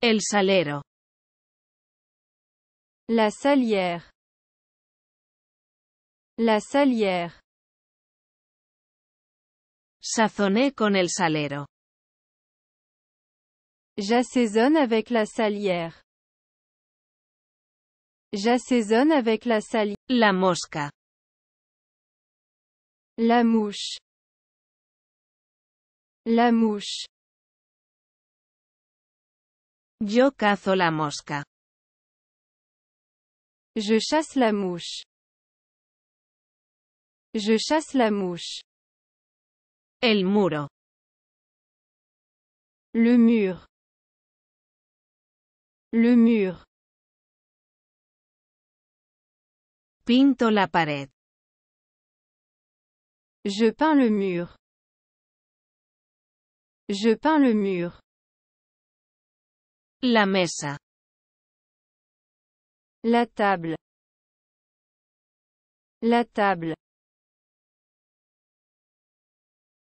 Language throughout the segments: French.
El salero. La salière. La salière. Sazoné con el salero. J'assaisonne avec la salière. J'assaisonne avec la salière. La mosca. La mouche. La mouche. Yo cazo la mosca. Je chasse la mouche. Je chasse la mouche. El muro. Le mur. Le mur. Pinto la pared. Je peins le mur. Je peins le mur. La mesa. La table. La table.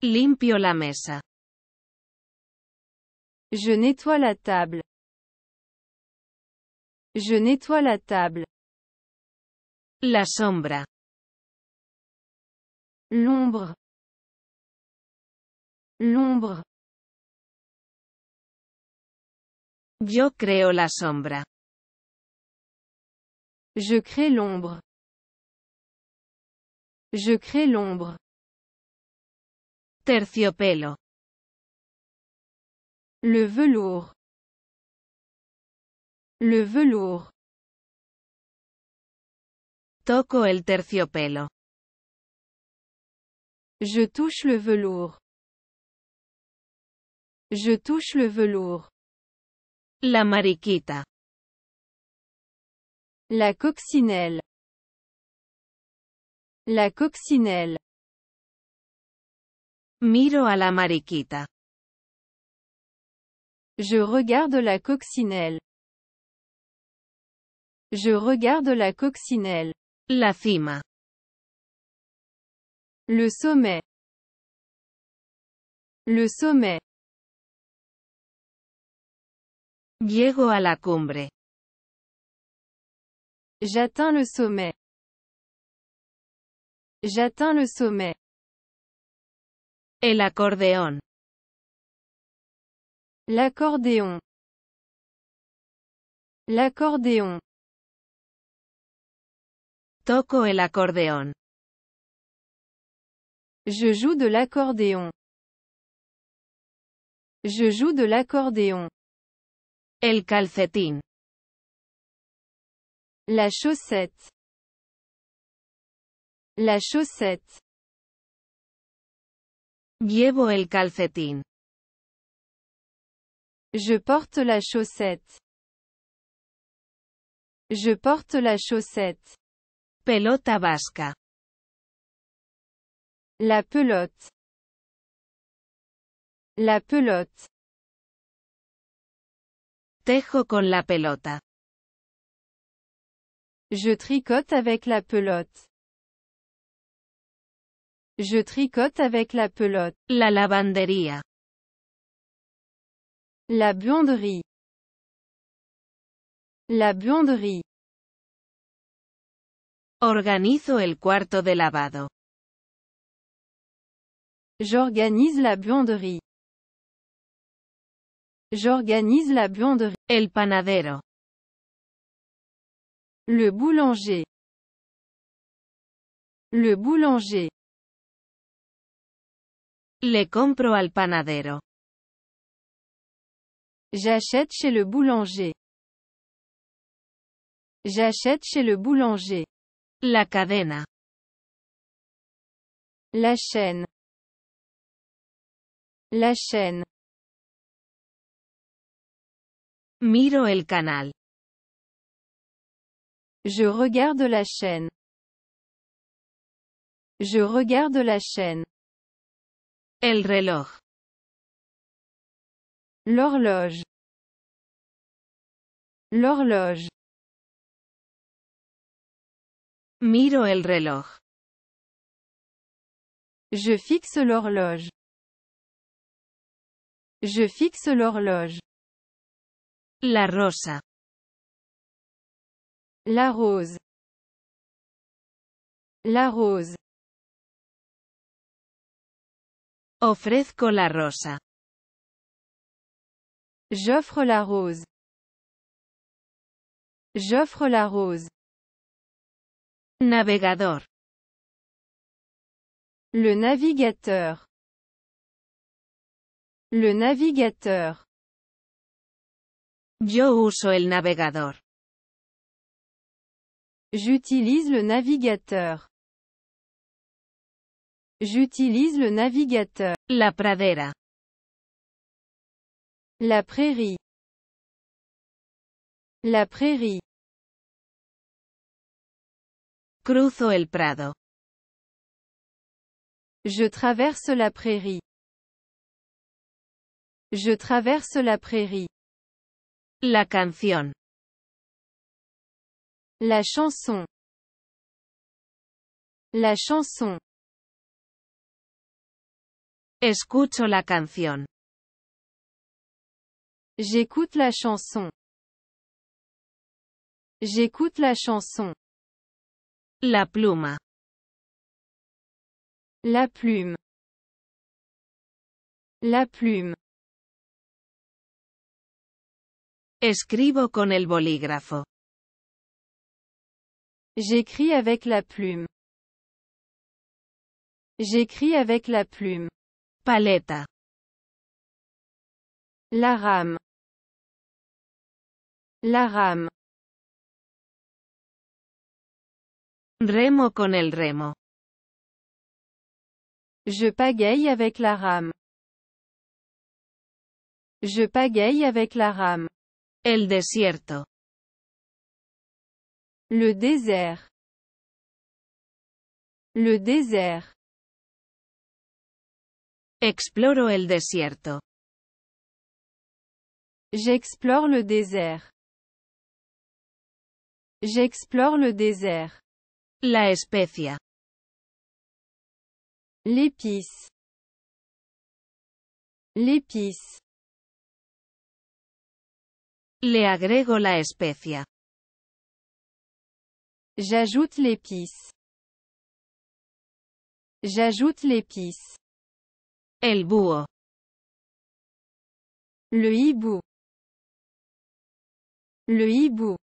Limpio la mesa. Je nettoie la table. Je nettoie la table. La sombra. L'ombre. L'ombre. Yo creo la sombra. Je crée l'ombre. Je crée l'ombre. Terciopelo. Le velours. Le velours. Toco el terciopelo. Je touche le velours. Je touche le velours. La mariquita. La coccinelle. La coccinelle. Miro a la mariquita. Je regarde la coccinelle. Je regarde la coccinelle. La cima. Le sommet. Le sommet. Llego a la cumbre. J'atteins le sommet. J'atteins le sommet. El L'accordéon. L'accordéon. Toco el accordéon. Je joue de l'accordéon. Je joue de l'accordéon. El calcetín. La chaussette. La chaussette. Llevo el calcetín. Je porte la chaussette. Je porte la chaussette. Pelota vasca. La pelote. La pelote con la pelota. Je tricote avec la pelote. Je tricote avec la pelote. La lavandería. La buanderie. La buanderie. Organizo el cuarto de lavado. J'organise la buanderie. J'organise la buanderie. El panadero. Le boulanger. Le boulanger. Le compro al panadero. J'achète chez le boulanger. J'achète chez le boulanger. La cadena. La chaîne. La chaîne. Miro el canal. Je regarde la chaîne. Je regarde la chaîne. El reloj. L'horloge. L'horloge. Miro el reloj. Je fixe l'horloge. Je fixe l'horloge. La rosa. La rose. La rose. Ofrezco la rosa. J'offre la rose. J'offre la rose. Navegador. Le navigateur. Le navigateur. Yo uso el navegador. J'utilise le navigateur. J'utilise le navigateur. La pradera. La prairie. La prairie. Cruzo el prado. Je traverse la prairie. Je traverse la prairie. La canción. La chanson. La chanson. Escucho la canción. J'écoute la chanson. J'écoute la chanson. La pluma. La plume. La plume. Escribo con el bolígrafo. J'écris avec la plume. J'écris avec la plume. Paleta. La rame. La rame. Remo con el remo. Je pagaille avec la rame. Je pagaille avec la rame. El desierto. Le désert. Le désert. Exploro el desierto. J'explore le désert. J'explore le désert. La especia. L'épice. L'épice. Le agrego la especia. J'ajoute l'épice. J'ajoute l'épice. El búho. Le hibou. Le hibou.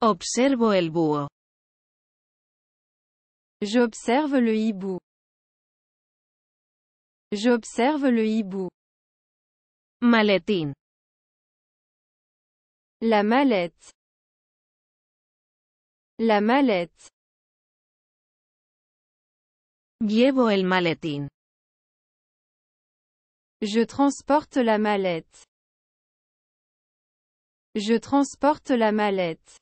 Observo el búho. J'observe le hibou. J'observe le hibou. Maletin. La mallette. La mallette. Llevo el maletín. Je transporte la mallette. Je transporte la mallette.